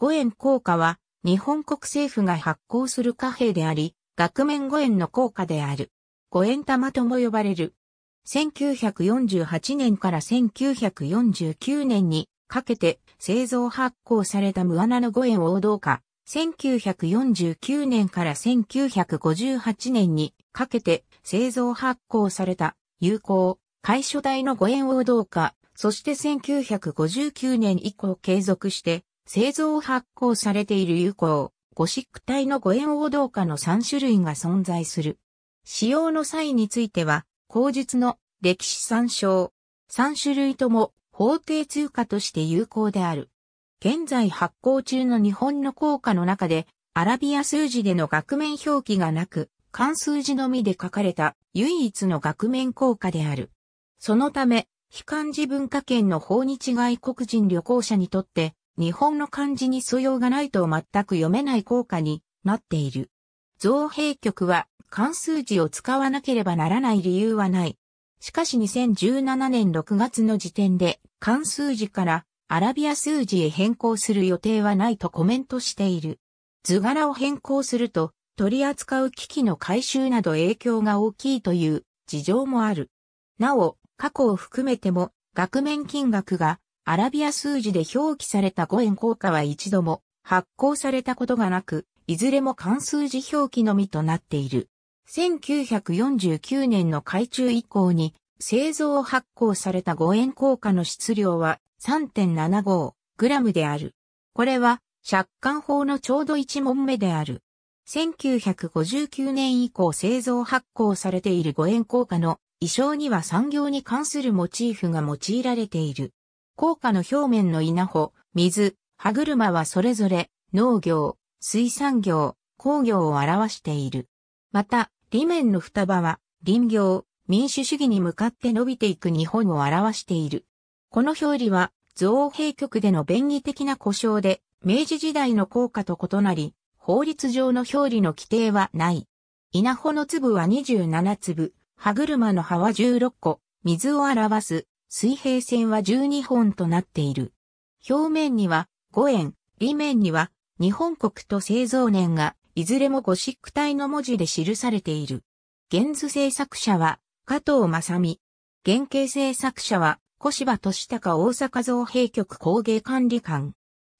五円硬貨は日本国政府が発行する貨幣であり、額面五円の硬貨である。五円玉とも呼ばれる。1948年から1949年にかけて製造発行された無穴の五円王道化。1949年から1958年にかけて製造発行された有効、会所代の五円王道貨。そして1959年以降継続して製造発行されている有効、ゴシック体の五円王道化の3種類が存在する。使用の際については、口述の歴史参照、3種類とも法定通貨として有効である。現在発行中の日本の硬貨の中で、アラビア数字での額面表記がなく、漢数字のみで書かれた唯一の額面硬貨である。そのため、非漢字文化圏の訪日外国人旅行者にとって、日本の漢字に素養がないと全く読めない効果になっている。造幣局は漢数字を使わなければならない理由はない。しかし2017年6月の時点で漢数字からアラビア数字へ変更する予定はないとコメントしている。図柄を変更すると取り扱う機器の回収など影響が大きいという事情もある。なお、過去を含めても額面金額がアラビア数字で表記された5円硬貨は一度も発行されたことがなく、いずれも漢数字表記のみとなっている。1949年の改中以降に製造発行された5円硬貨の質量は 3.75g である。これは借款法のちょうど1問目である。1959年以降製造発行されている5円硬貨の衣装には産業に関するモチーフが用いられている。高架の表面の稲穂、水、歯車はそれぞれ農業、水産業、工業を表している。また、裏面の双葉は林業、民主主義に向かって伸びていく日本を表している。この表裏は造幣局での便宜的な故障で明治時代の効果と異なり、法律上の表裏の規定はない。稲穂の粒は27粒、歯車の葉は16個、水を表す水平線は12本となっている。表面には5円、裏面には日本国と製造年がいずれもゴシック体の文字で記されている。原図制作者は加藤正美。原型制作者は小芝俊孝大阪造幣局工芸管理官。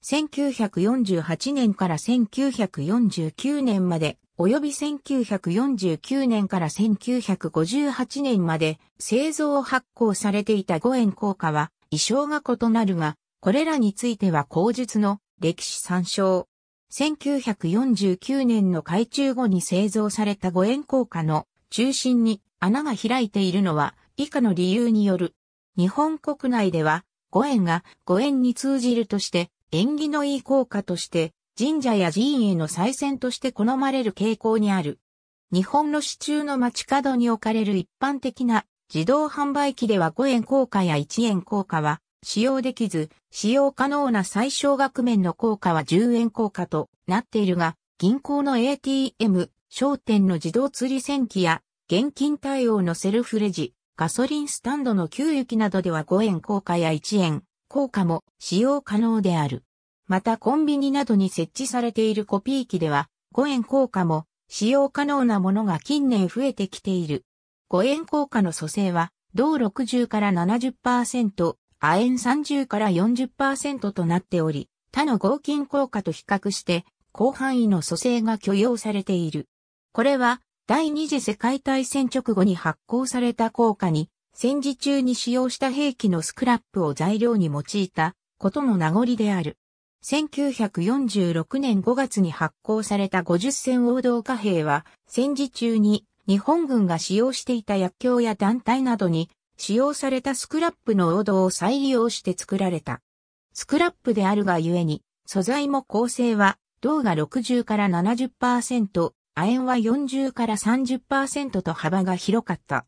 1948年から1949年まで及び1949年から1958年まで製造発行されていた五円硬貨は、衣装が異なるが、これらについては口述の歴史参照。1949年の改鋳後に製造された五円硬貨の中心に穴が開いているのは以下の理由による。日本国内では五円が五円に通じるとして縁起のいい硬貨として神社や寺院への再選として好まれる傾向にある。日本の市中の街角に置かれる一般的な自動販売機では5円硬貨や1円硬貨は使用できず、使用可能な最小額面の硬貨は10円硬貨となっているが、銀行の ATM、商店の自動釣り線機や現金対応のセルフレジ、ガソリンスタンドの給油機などでは5円硬貨や1円硬貨も使用可能である。またコンビニなどに設置されているコピー機では、5円硬貨も使用可能なものが近年増えてきている。5円硬貨の蘇生は、同60から70%、亜鉛30から40%となっており、他の合金硬貨と比較して、広範囲の蘇生が許容されている。これは、第二次世界大戦直後に発行された硬貨に、戦時中に使用した兵器のスクラップを材料に用いたことの名残である。1946年5月に発行された50銭王道貨幣は、戦時中に日本軍が使用していた薬莢や団体などに使用されたスクラップの王道を再利用して作られた。スクラップであるがゆえに、素材も構成は、銅が60から70%、亜鉛は40から30%と幅が広かった。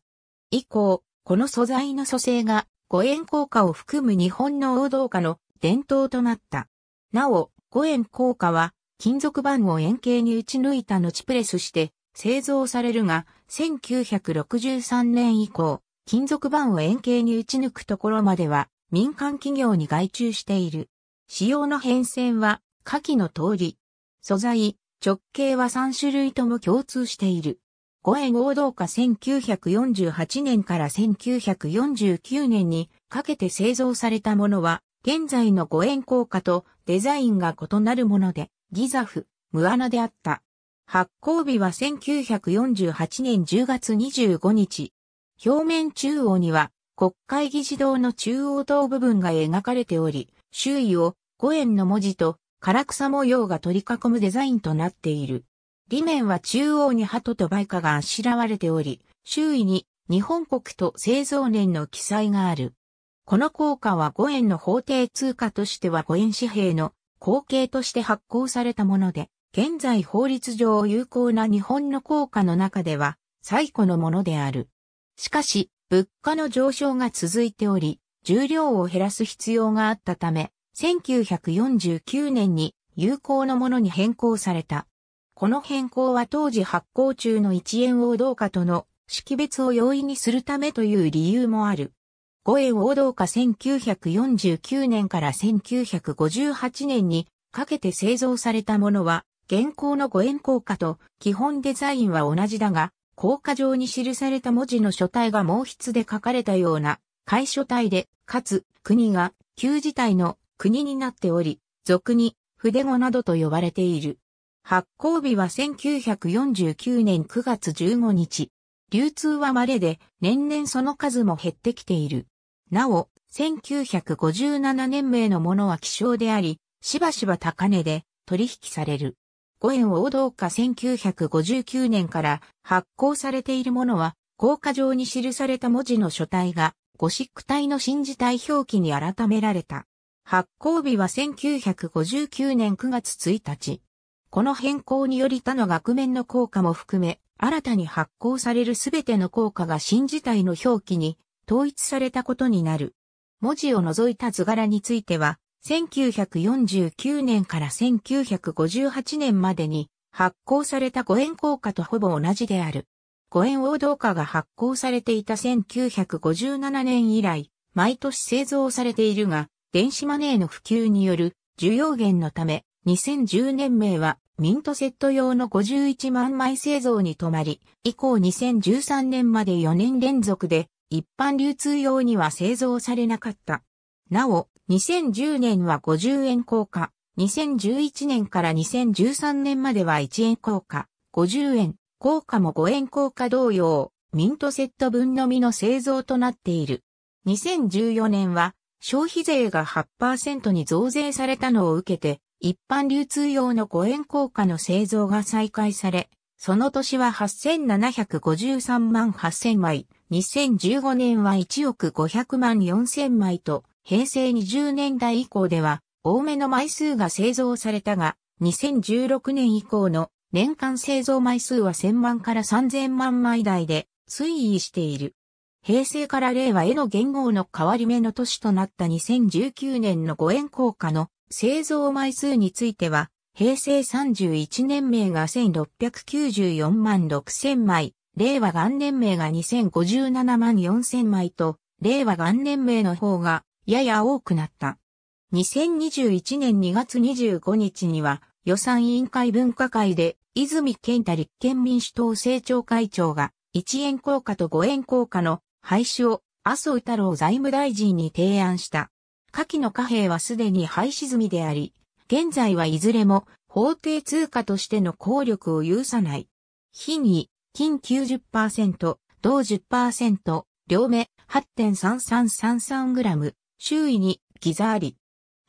以降、この素材の組成が、五円硬貨を含む日本の王道化の伝統となった。なお、五円硬貨は、金属板を円形に打ち抜いた後プレスして製造されるが、1963年以降、金属板を円形に打ち抜くところまでは民間企業に外注している。仕様の変遷は下記の通り。素材、直径は3種類とも共通している。五円合同化1948年から1949年にかけて製造されたものは現在の五円硬貨とデザインが異なるもので、ギザフ、ムアナであった。発行日は1948年10月25日。表面中央には国会議事堂の中央塔部分が描かれており、周囲を五円の文字と唐草模様が取り囲むデザインとなっている。裏面は中央に鳩と梅花があしらわれており、周囲に日本国と製造年の記載がある。この硬貨は5円の法定通貨としては5円紙幣の後継として発行されたもので、現在法律上有効な日本の硬貨の中では最古のものである。しかし、物価の上昇が続いており、重量を減らす必要があったため、1949年に有効のものに変更された。この変更は当時発行中の1円をどうかとの識別を容易にするためという理由もある。五円王道家1949年から1958年にかけて製造されたものは、現行の五円硬貨と基本デザインは同じだが、硬貨上に記された文字の書体が毛筆で書かれたような、会書体で、かつ、国が、旧自体の国になっており、俗に、筆語などと呼ばれている。発行日は1949年9月15日。流通は稀で、年々その数も減ってきている。なお、1957年名のものは希少であり、しばしば高値で取引される。五円王道価1959年から発行されているものは、硬貨上に記された文字の書体が、ゴシック体の新字体表記に改められた。発行日は1959年9月1日。この変更により他の額面の効果も含め、新たに発行されるすべての効果が新字体の表記に統一されたことになる。文字を除いた図柄については、1949年から1958年までに発行された五円硬貨とほぼ同じである。五円王道貨が発行されていた1957年以来、毎年製造されているが、電子マネーの普及による需要減のため、2010年名はミントセット用の51万枚製造に止まり、以降2013年まで4年連続で一般流通用には製造されなかった。なお、2010年は50円硬貨、2011年から2013年までは1円硬貨、50円、硬貨も5円硬貨同様、ミントセット分のみの製造となっている。2014年は消費税が8%に増税されたのを受けて、一般流通用の5円硬貨の製造が再開され、その年は8753万8000枚、2015年は1億500万4000枚と、平成20年代以降では、多めの枚数が製造されたが、2016年以降の年間製造枚数は1000万から3000万枚台で推移している。平成から令和への元号の変わり目の年となった2019年の5円硬貨の製造枚数については、平成31年名が1694万6000枚、令和元年名が2057万4000枚と、令和元年名の方がやや多くなった。2021年2月25日には予算委員会分科会で泉健太立憲民主党政調会長が1円硬貨と5円硬貨の廃止を麻生太郎財務大臣に提案した。下記の貨幣はすでに廃止済みであり、現在はいずれも法定通貨としての効力を有さない。日に金90%、銅10%、両目 8.3333g、周囲にギザあり。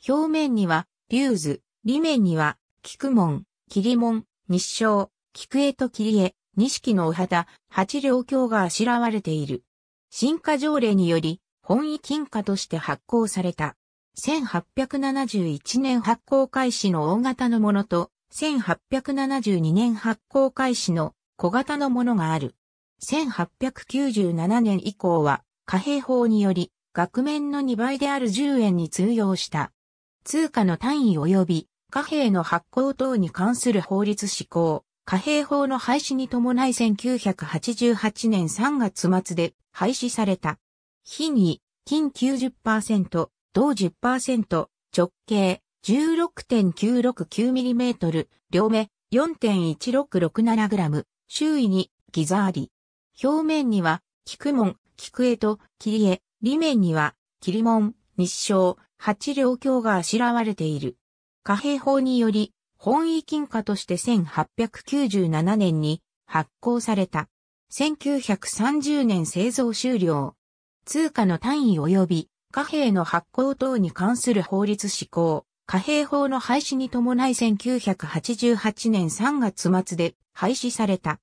表面には、リューズ、裏面には、菊門、霧門、日照、菊絵と霧絵、錦のお肌、八両鏡があしらわれている。進化条例により、本位金貨として発行された。1871年発行開始の大型のものと、1872年発行開始の小型のものがある。1897年以降は、貨幣法により、額面の2倍である10円に通用した。通貨の単位及び貨幣の発行等に関する法律施行、貨幣法の廃止に伴い1988年3月末で廃止された。日に金90%、銅10%、直径 16.969mm、両目 4.1667g、周囲にギザあり。表面には、菊門、菊江と霧江、裏面には、霧門、日照、八両鏡があしらわれている。貨幣法により、本位金貨として1897年に発行された。1930年製造終了。通貨の単位及び貨幣の発行等に関する法律施行、貨幣法の廃止に伴い1988年3月末で廃止された。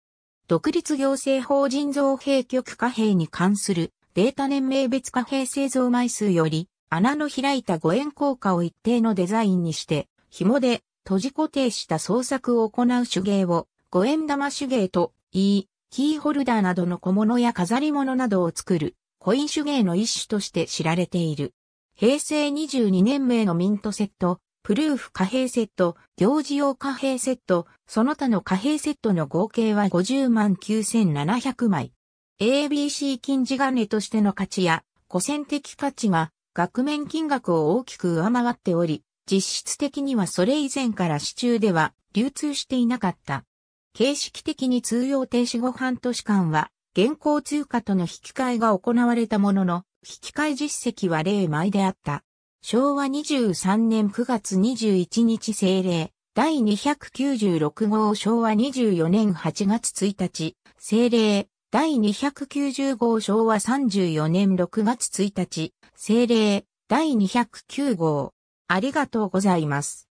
独立行政法人造幣局貨幣に関するデータ年名別貨幣製造枚数より穴の開いた5円効果を一定のデザインにして紐で閉じ固定した創作を行う手芸を5円玉手芸と言い、キーホルダーなどの小物や飾り物などを作るコイン手芸の一種として知られている。平成22年名のミントセットプルーフ貨幣セット、行事用貨幣セット、その他の貨幣セットの合計は50万9700枚。ABC 金地金としての価値や、古銭的価値が、額面金額を大きく上回っており、実質的にはそれ以前から市中では流通していなかった。形式的に通用停止後半年間は、現行通貨との引き換えが行われたものの、引き換え実績は0枚であった。昭和23年9月21日政令、第296号昭和24年8月1日、政令、第290号昭和34年6月1日、政令、第209号。ありがとうございます。